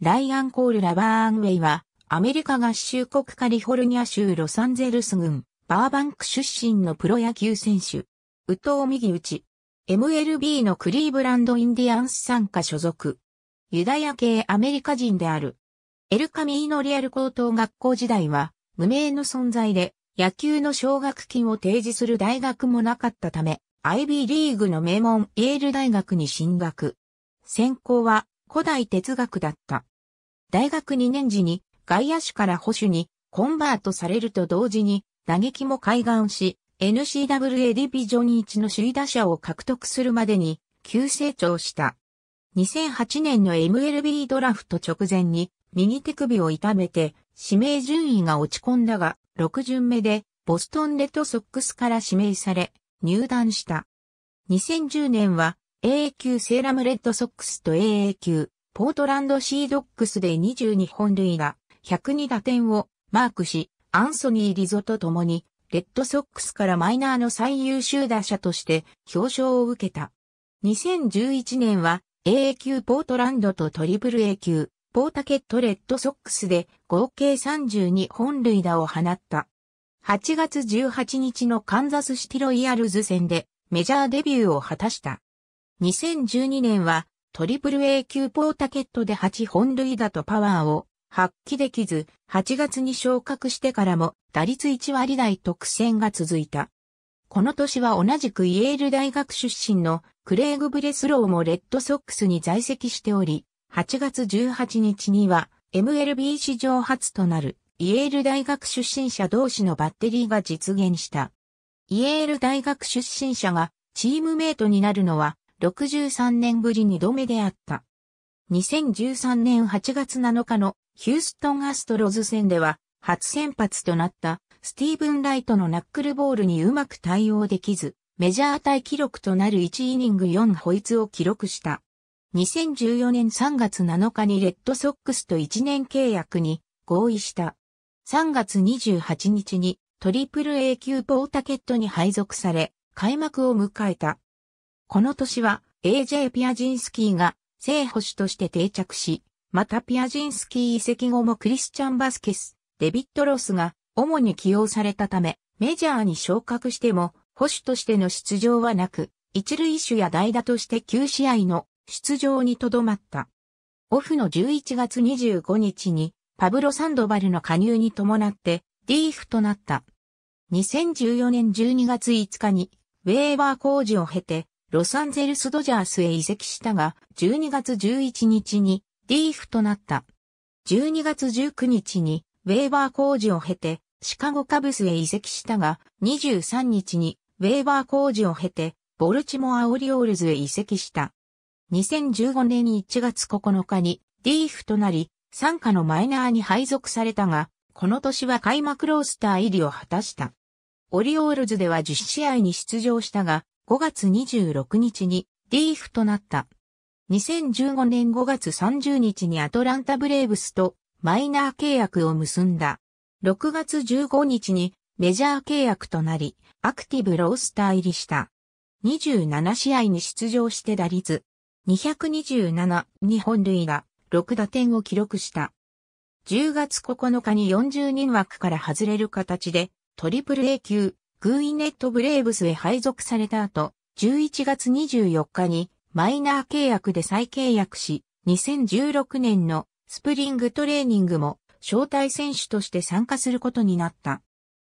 ライアン・コール・ラバーンウェイは、アメリカ合衆国カリフォルニア州ロサンゼルス郡、バーバンク出身のプロ野球選手。宇藤右打ち。MLB のクリーブランド・インディアンス参加所属。ユダヤ系アメリカ人である。エルカミーノリアル高等学校時代は、無名の存在で、野球の奨学金を提示する大学もなかったため、IB リーグの名門イェール大学に進学。専攻は古代哲学だった。大学2年時に外野手から保守にコンバートされると同時に打撃も開眼し、n c w a ディビジョン1の首位打者を獲得するまでに急成長した。2008年の MLB ドラフト直前に右手首を痛めて指名順位が落ち込んだが6巡目でボストンレッドソックスから指名され入団した。2010年は AA 級セーラムレッドソックスと AA 級ポートランドシードックスで22本塁打、102打点をマークし、アンソニー・リゾと共に、レッドソックスからマイナーの最優秀打者として表彰を受けた。2011年は AA 級ポートランドとトリプル A 級ポータケットレッドソックスで合計32本塁打を放った。8月18日のカンザスシティロイヤルズ戦でメジャーデビューを果たした。2012年はトリプル A 級ポータケットで8本塁打とパワーを発揮できず、8月に昇格してからも打率1割台と苦戦が続いた。この年は同じくイエール大学出身のクレイグ・ブレスローもレッドソックスに在籍しており、8月18日には MLB 史上初となるイエール大学出身者同士のバッテリーが実現した。イエール大学出身者がチームメイトになるのは63年ぶり2度目であった。2013年8月7日のヒューストンアストロズ戦では初先発となったスティーブン・ライトのナックルボールにうまく対応できず、メジャー対記録となる1イニング4ホイツを記録した。2014年3月7日にレッドソックスと1年契約に合意した。3月28日にトリプル A 級ポータケットに配属され、開幕を迎えた。この年は AJ ピアジンスキーが聖保守として定着し、またピアジンスキー移籍後もクリスチャン・バスケス、デビッド・ロスが主に起用されたため、メジャーに昇格しても保守としての出場はなく、一塁手や代打として9試合の出場にとどまった。オフの11月25日にパブロ・サンドバルの加入に伴ってリーフとなった。2014年12月5日にウェーバー工事を経てロサンゼルスドジャースへ移籍したが、12月11日にディーフとなった。12月19日にウェーバー工事を経て、シカゴカブスへ移籍したが、23日にウェーバー工事を経て、ボルチモア・オリオールズへ移籍した。2015年1月9日にディーフとなり、参加のマイナーに配属されたが、この年は開幕ロースター入りを果たした。オリオールズでは10試合に出場したが、5月26日にリーフとなった。2015年5月30日にアトランタブレーブスとマイナー契約を結んだ。6月15日にメジャー契約となり、アクティブロースター入りした。27試合に出場して打率227日本塁が6打点を記録した。10月9日に40人枠から外れる形でトリプル A 級グーイネットブレーブスへ配属された後、11月24日にマイナー契約で再契約し、2016年のスプリングトレーニングも招待選手として参加することになった。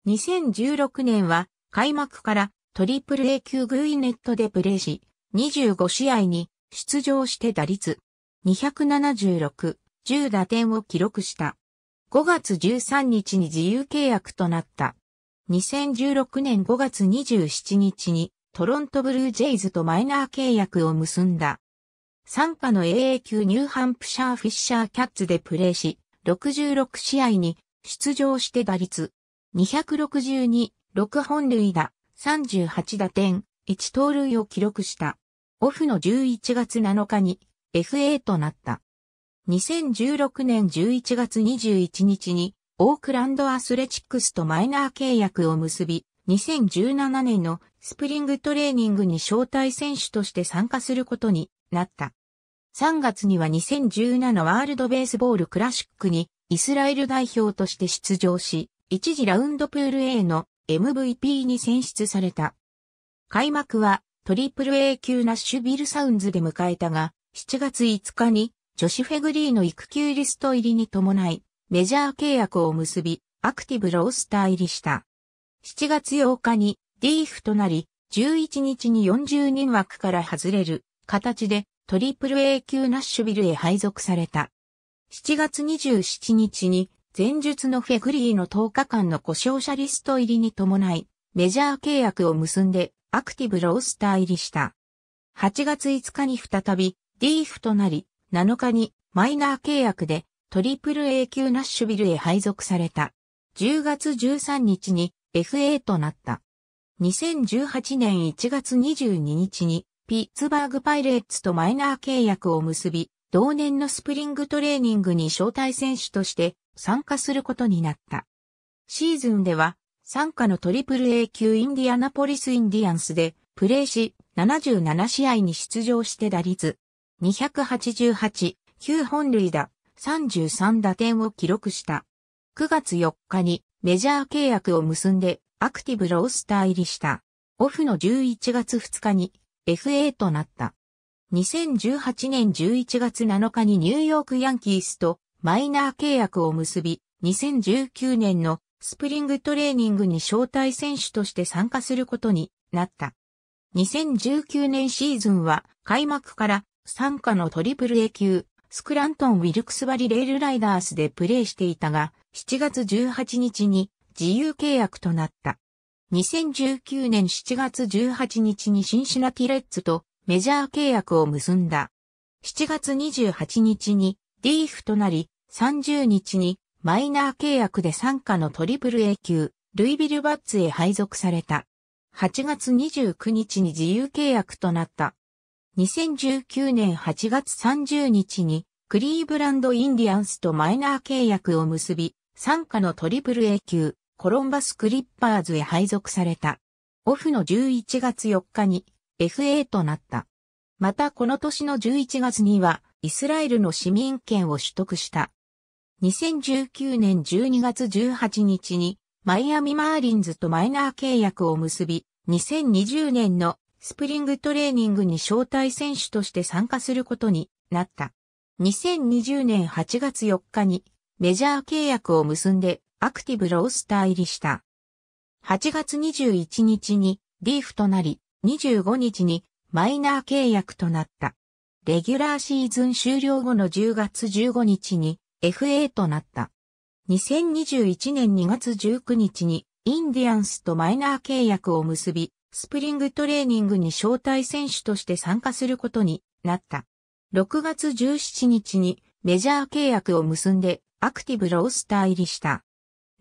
2016年は開幕からトリプル A 級グーイネットでプレーし、25試合に出場して打率276、10打点を記録した。5月13日に自由契約となった。2016年5月27日にトロントブルージェイズとマイナー契約を結んだ。参加の AA 級ニューハンプシャーフィッシャーキャッツでプレーし、66試合に出場して打率262、6本塁打、38打点、1盗塁を記録した。オフの11月7日に FA となった。2016年11月21日にオークランドアスレチックスとマイナー契約を結び、2017年のスプリングトレーニングに招待選手として参加することになった。3月には2017ワールドベースボールクラシックにイスラエル代表として出場し、一時ラウンドプール A の MVP に選出された。開幕はトリプル A 級ナッシュビルサウンズで迎えたが、7月5日にジョシフェグリーの育休リスト入りに伴い、メジャー契約を結び、アクティブロースター入りした。7月8日にーフとなり、11日に40人枠から外れる形でトリプル a 級ナッシュビルへ配属された。7月27日に前述のフェグリーの10日間の故障者リスト入りに伴い、メジャー契約を結んでアクティブロースター入りした。8月5日に再びーフとなり、7日にマイナー契約でトリプル A 級ナッシュビルへ配属された。10月13日に FA となった。2018年1月22日にピッツバーグパイレーツとマイナー契約を結び、同年のスプリングトレーニングに招待選手として参加することになった。シーズンでは、参加のトリプル A 級インディアナポリスインディアンスでプレーし、77試合に出場して打率288、9本塁打、33打点を記録した。9月4日にメジャー契約を結んでアクティブロースター入りした。オフの11月2日に FA となった。2018年11月7日にニューヨークヤンキースとマイナー契約を結び、2019年のスプリングトレーニングに招待選手として参加することになった。2019年シーズンは開幕から参加のトリプル A 級、スクラントン・ウィルクスバリレールライダースでプレーしていたが、7月18日に自由契約となった。2019年7月18日にシンシナティレッツとメジャー契約を結んだ。7月28日にリーフとなり、30日にマイナー契約で参加のトリプル A 級、ルイビルバッツへ配属された。8月29日に自由契約となった。2019年8月30日にクリーブランドインディアンスとマイナー契約を結び、参加のトリプル A 級コロンバスクリッパーズへ配属された。オフの11月4日に FA となった。またこの年の11月にはイスラエルの市民権を取得した。2019年12月18日にマイアミマーリンズとマイナー契約を結び、2020年のスプリングトレーニングに招待選手として参加することになった。2020年8月4日にメジャー契約を結んでアクティブロースター入りした。8月21日にリーフとなり、25日にマイナー契約となった。レギュラーシーズン終了後の10月15日に FA となった。2021年2月19日にインディアンスとマイナー契約を結び、スプリングトレーニングに招待選手として参加することになった。6月17日にメジャー契約を結んでアクティブロースター入りした。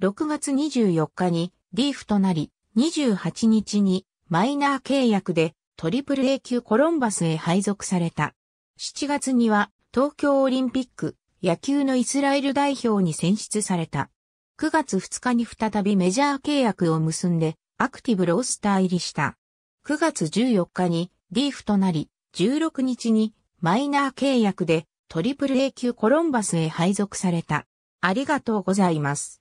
6月24日にリーフとなり、28日にマイナー契約でトリプル A 級コロンバスへ配属された。7月には東京オリンピック野球のイスラエル代表に選出された。9月2日に再びメジャー契約を結んでアクティブロースター入りした。9月14日にリーフとなり、16日にマイナー契約でトリプル A 級コロンバスへ配属された。ありがとうございます。